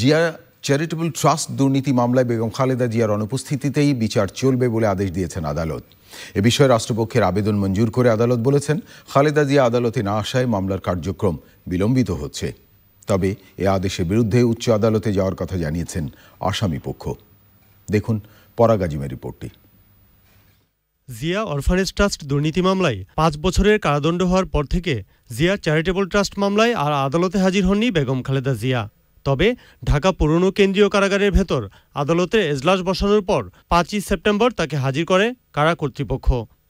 Zia charitable trust দুর্নীতি মামলায় বেগম খালেদা জিয়ার অনুপস্থিতিতেই বিচার চলবে বলে আদেশ দিয়েছেন আদালত এ বিষয়ে রাষ্ট্রপক্ষের আবেদন মঞ্জুর করে আদালত বলেছেন খালেদা জিয়া আদালতে না আসায় মামলার কার্যক্রম বিলম্বিত হচ্ছে তবে এ আদেশের বিরুদ্ধে উচ্চ আদালতে যাওয়ার কথা জানিয়েছেন আসামি পক্ষ দেখুন পরাগাজিমের রিপোর্টটি জিয়া অরফানেজ ট্রাস্ট দুর্নীতি মামলায় পাঁচ বছরের কারাদণ্ড হওয়ার পর থেকে জিয়া চ্যারিটেবল ট্রাস্ট মামলায় আর আদালতে হাজির হননি বেগম খালেদা জিয়া তবে ঢাকা পুরনো কেন্দ্রীয় কারাগারের ভেতর আদালতে এজলাস বসানোর পর পাঁচই সেপ্টেম্বর তাকে হাজির করে কারা কর্তৃপক্ষ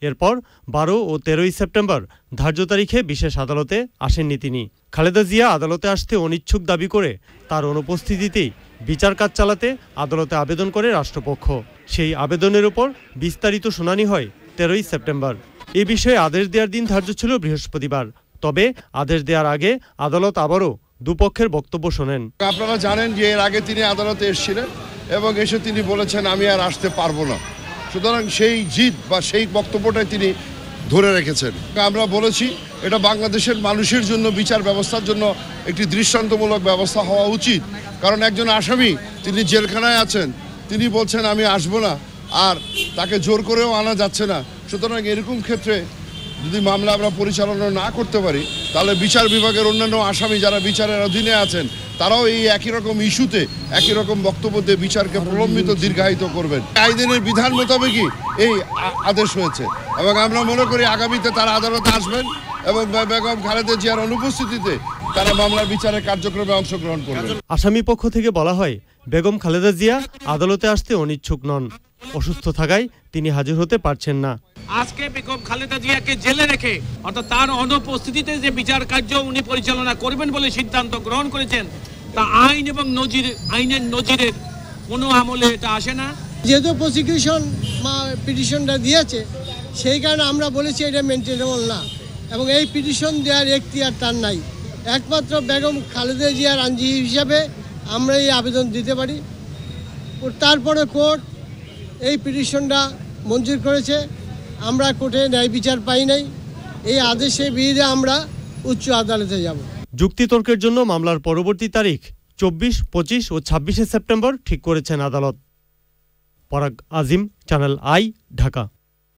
এরপর বারো ও তেরোই সেপ্টেম্বর ধার্য তারিখে বিশেষ আদালতে আসেননি তিনি খালেদা জিয়া আদালতে আসতে অনিচ্ছুক দাবি করে তার অনুপস্থিতিতেই বিচার কাজ চালাতে আদালতে আবেদন করে রাষ্ট্রপক্ষ সেই আবেদনের ওপর বিস্তারিত শুনানি হয় তেরোই সেপ্টেম্বর এ বিষয়ে আদেশ দেওয়ার দিন ধার্য ছিল বৃহস্পতিবার তবে আদেশ দেওয়ার আগে আদালত আবারও দুপক্ষের বক্তব্য শোনেন আপনারা জানেন যে এর আগে তিনি আদালতে এসেছিলেন এবং এসে তিনি বলেছেন আমি আর আসতে পারবো না সুতরাং সেই জিত বা সেই বক্তব্যটাই তিনি ধরে রেখেছেন আমরা বলেছি এটা বাংলাদেশের মানুষের জন্য বিচার ব্যবস্থার জন্য একটি দৃষ্টান্তমূলক ব্যবস্থা হওয়া উচিত কারণ একজন আসামি তিনি জেলখানায় আছেন তিনি বলছেন আমি আসবো না আর তাকে জোর করেও আনা যাচ্ছে না সুতরাং এরকম ক্ষেত্রে যদি মামলা আমরা পরিচালনা না করতে পারি তাহলে বিচার বিভাগের অন্যান্য আসামি যারা বিচারের অধীনে আছেন তারাও এই একই রকম ইস্যুতে একই রকম বক্তব্য দিয়ে বিচারকে প্রলম্বিত দীর্ঘায়িত করবেন আইনের বিধান মোতাবেকই এই আদেশ হয়েছে এবং আমরা মনে করি আগামীতে তারা আদালতে আসবেন এবং বেগম খালেদা জিয়ার অনুপস্থিতিতে তারা মামলার বিচারের কার্যক্রমে অংশগ্রহণ করবেন আসামি পক্ষ থেকে বলা হয় বেগম খালেদা জিয়া আদালতে আসতে অনিচ্ছুক নন অসুস্থ থাকায় তিনি হাজির হতে পারছেন না আজকে বেগম খালেদা জিয়াকে জেলে রেখে অর্থাৎ তার অনুপস্থিতিতে যে বিচার কার্য উনি পরিচালনা করবেন বলে সিদ্ধান্ত গ্রহণ করেছেন তা আইন এবং নজির আইনের নজিরের কোনো আমলে এটা আসে না যেহেতু প্রসিকিউশন বা পিটিশনটা দিয়েছে সেই কারণে আমরা বলেছি এটা মেনটেনেবল না এবং এই পিটিশন দেওয়ার এখতিয়ার তার নাই একমাত্র বেগম খালেদা জিয়ার আইনজীবী হিসাবে আমরা এই আবেদন দিতে পারি তারপরে কোর্ট এই পিটিশনটা মঞ্জুর করেছে আমরা কোর্টে ন্যায় বিচার পাই নাই এই আদেশে বিরুদ্ধে আমরা উচ্চ আদালতে যাব যুক্তিতর্কের জন্য মামলার পরবর্তী তারিখ চব্বিশ পঁচিশ ও ছাব্বিশে সেপ্টেম্বর ঠিক করেছেন আদালত পরাগ আজিম চ্যানেল আই ঢাকা